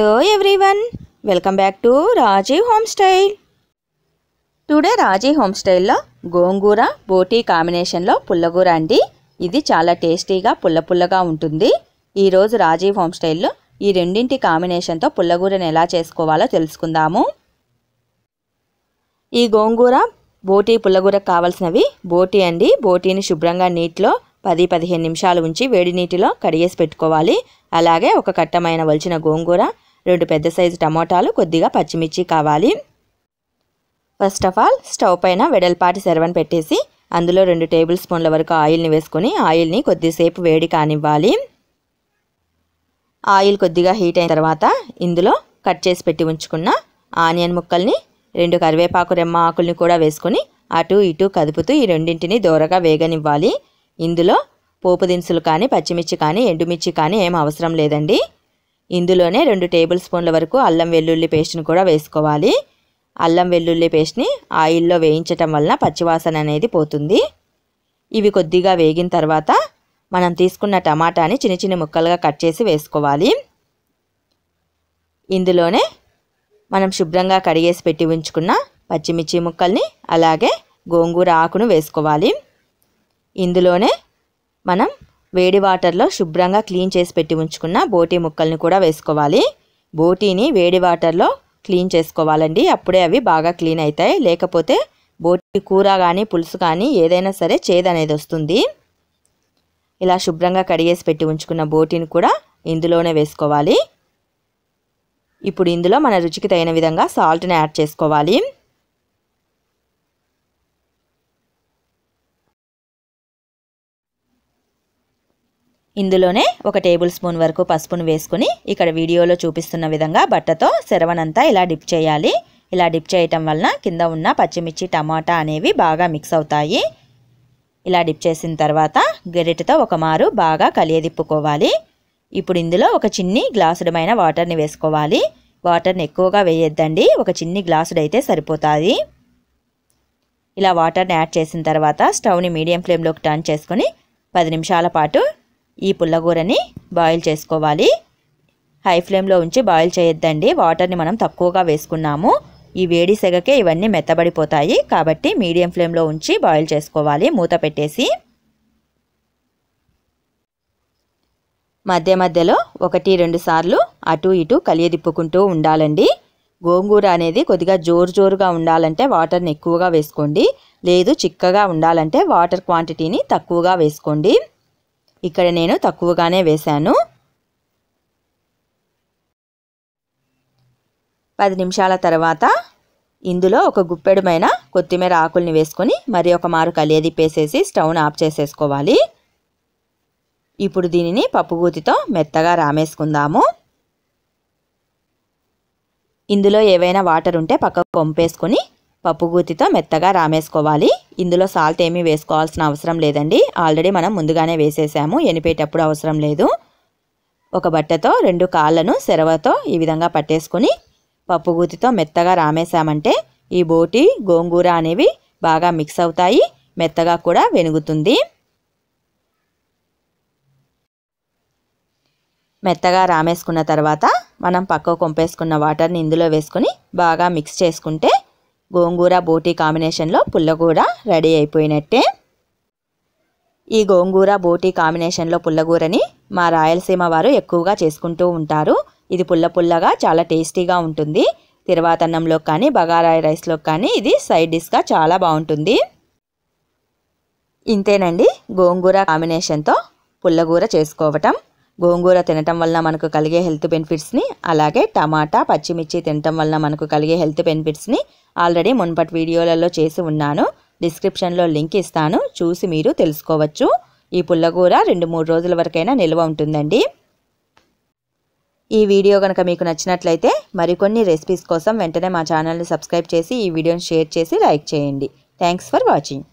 hello everyone welcome back to Rajeev home style today Rajeev home స్టైల్లో గోంగూర బోటీ కాంబినేషన్లో పుల్లగూర అండి ఇది చాలా టేస్టీగా పుల్ల పుల్లగా ఉంటుంది ఈరోజు రాజీవ్ హోమ్ స్టైల్లో ఈ రెండింటి కాంబినేషన్తో పుల్లగూరను ఎలా చేసుకోవాలో తెలుసుకుందాము ఈ గోంగూర బోటీ పుల్లగూరకు కావాల్సినవి బోటీ అండి బోటీని శుభ్రంగా నీటిలో పది పదిహేను నిమిషాలు ఉంచి వేడి నీటిలో కడిగేసి పెట్టుకోవాలి అలాగే ఒక కట్టమైన వలిచిన గోంగూర రెండు పెద్ద సైజు టమోటాలు కొద్దిగా పచ్చిమిర్చి కావాలి ఫస్ట్ ఆఫ్ ఆల్ స్టవ్ పైన వెడల్పాటి సెరవన్ పెట్టేసి అందులో రెండు టేబుల్ స్పూన్ల వరకు ఆయిల్ని వేసుకొని ఆయిల్ని కొద్దిసేపు వేడి కానివ్వాలి ఆయిల్ కొద్దిగా హీట్ అయిన తర్వాత ఇందులో కట్ చేసి పెట్టి ఉంచుకున్న ఆనియన్ ముక్కల్ని రెండు కరివేపాకు రెమ్మ ఆకుల్ని కూడా వేసుకొని అటు ఇటు కదుపుతూ ఈ రెండింటిని దోరగా వేగనివ్వాలి ఇందులో పోపు దినుసులు కానీ పచ్చిమిర్చి కానీ ఎండుమిర్చి కానీ ఏం అవసరం లేదండి ఇందులోనే రెండు టేబుల్ స్పూన్ల వరకు అల్లం వెల్లుల్లి పేస్ట్ని కూడా వేసుకోవాలి అల్లం వెల్లుల్లి పేస్ట్ని ఆయిల్లో వేయించటం వలన పచ్చివాసన అనేది పోతుంది ఇవి కొద్దిగా వేగిన తర్వాత మనం తీసుకున్న టమాటాని చిన్న చిన్న ముక్కలుగా కట్ చేసి వేసుకోవాలి ఇందులోనే మనం శుభ్రంగా కడిగేసి పెట్టి ఉంచుకున్న పచ్చిమిర్చి ముక్కల్ని అలాగే గోంగూర ఆకును వేసుకోవాలి ఇందులోనే మనం వేడి వాటర్లో శుభ్రంగా క్లీన్ చేసి పెట్టి ఉంచుకున్న బోటీ ముక్కల్ని కూడా వేసుకోవాలి బోటీని వేడి వాటర్లో క్లీన్ చేసుకోవాలండి అప్పుడే అవి బాగా క్లీన్ అవుతాయి లేకపోతే బోటి కూర కానీ పులుసు కానీ ఏదైనా సరే చేదు అనేది వస్తుంది ఇలా శుభ్రంగా కడిగేసి పెట్టి ఉంచుకున్న బోటిని కూడా ఇందులోనే వేసుకోవాలి ఇప్పుడు ఇందులో మన రుచికి తగిన విధంగా సాల్ట్ని యాడ్ చేసుకోవాలి ఇందులోనే ఒక టేబుల్ స్పూన్ వరకు పసుపును వేసుకుని ఇక్కడ వీడియోలో చూపిస్తున్న విధంగా బట్టతో శరవనంతా ఇలా డిప్ చేయాలి ఇలా డిప్ చేయటం వలన కింద ఉన్న పచ్చిమిర్చి టమాటా అనేవి బాగా మిక్స్ అవుతాయి ఇలా డిప్ చేసిన తర్వాత గెరెటతో ఒక మారు బాగా కలియదిప్పుకోవాలి ఇప్పుడు ఇందులో ఒక చిన్ని గ్లాసుడమైన వాటర్ని వేసుకోవాలి వాటర్ని ఎక్కువగా వేయొద్దండి ఒక చిన్ని గ్లాసుడైతే సరిపోతుంది ఇలా వాటర్ని యాడ్ చేసిన తర్వాత స్టవ్ని మీడియం ఫ్లేమ్లోకి టర్న్ చేసుకొని పది నిమిషాల పాటు ఈ పుల్లగూరని బాయిల్ చేసుకోవాలి హై ఫ్లేమ్లో ఉంచి బాయిల్ చేయొద్దండి వాటర్ని మనం తక్కువగా వేసుకున్నాము ఈ వేడి సెగకే ఇవన్నీ మెత్తబడిపోతాయి కాబట్టి మీడియం ఫ్లేమ్లో ఉంచి బాయిల్ చేసుకోవాలి మూత పెట్టేసి మధ్య మధ్యలో ఒకటి రెండు సార్లు అటు ఇటు కలియదిప్పుకుంటూ ఉండాలండి గోంగూర అనేది కొద్దిగా జోరు జోరుగా ఉండాలంటే వాటర్ని ఎక్కువగా వేసుకోండి లేదు చిక్కగా ఉండాలంటే వాటర్ క్వాంటిటీని తక్కువగా వేసుకోండి ఇక్కడ నేను తక్కువగానే వేశాను పది నిమిషాల తర్వాత ఇందులో ఒక గుప్పెడుమైన కొత్తిమీర ఆకుల్ని వేసుకొని మరి ఒక మారు దిప్పేసేసి స్టవ్ను ఆఫ్ చేసేసుకోవాలి ఇప్పుడు దీనిని పప్పుగూతితో మెత్తగా రామేసుకుందాము ఇందులో ఏవైనా వాటర్ ఉంటే పక్కకు పంపేసుకొని పప్పుగూతితో మెత్తగా రామేసుకోవాలి ఇందులో సాల్ట్ ఏమీ వేసుకోవాల్సిన అవసరం లేదండి ఆల్రెడీ మనం ముందుగానే వేసేసాము ఎనిపేటప్పుడు అవసరం లేదు ఒక బట్టతో రెండు కాళ్ళను సెరవతో ఈ విధంగా పట్టేసుకుని పప్పుగూతితో మెత్తగా రామేశామంటే ఈ బోటి గోంగూర అనేవి బాగా మిక్స్ అవుతాయి మెత్తగా కూడా వెనుగుతుంది మెత్తగా రామేసుకున్న తర్వాత మనం పక్కకు కొంపేసుకున్న వాటర్ని ఇందులో వేసుకుని బాగా మిక్స్ చేసుకుంటే గోంగూర బోటీ కాంబినేషన్లో పుల్లగూర రెడీ అయిపోయినట్టే ఈ గోంగూర బోటీ కాంబినేషన్లో పుల్లగూరని మా రాయలసీమ వారు ఎక్కువగా చేసుకుంటూ ఉంటారు ఇది పుల్ల పుల్లగా చాలా టేస్టీగా ఉంటుంది తిరువాతన్నంలో కానీ బగారాయి రైస్లో కానీ ఇది సైడ్ డిష్గా చాలా బాగుంటుంది ఇంతేనండి గోంగూర కాంబినేషన్తో పుల్లగూర చేసుకోవటం గోంగూర తినటం వల్ల మనకు కలిగే హెల్త్ బెనిఫిట్స్ని అలాగే టమాటా పచ్చిమిర్చి తినటం వల్ల మనకు కలిగే హెల్త్ బెనిఫిట్స్ని ఆల్రెడీ మున్పటి వీడియోలలో చేసి ఉన్నాను డిస్క్రిప్షన్లో లింక్ ఇస్తాను చూసి మీరు తెలుసుకోవచ్చు ఈ పుల్లగూర రెండు మూడు రోజుల వరకైనా నిల్వ ఉంటుందండి ఈ వీడియో కనుక మీకు నచ్చినట్లయితే మరికొన్ని రెసిపీస్ కోసం వెంటనే మా ఛానల్ని సబ్స్క్రైబ్ చేసి ఈ వీడియోని షేర్ చేసి లైక్ చేయండి థ్యాంక్స్ ఫర్ వాచింగ్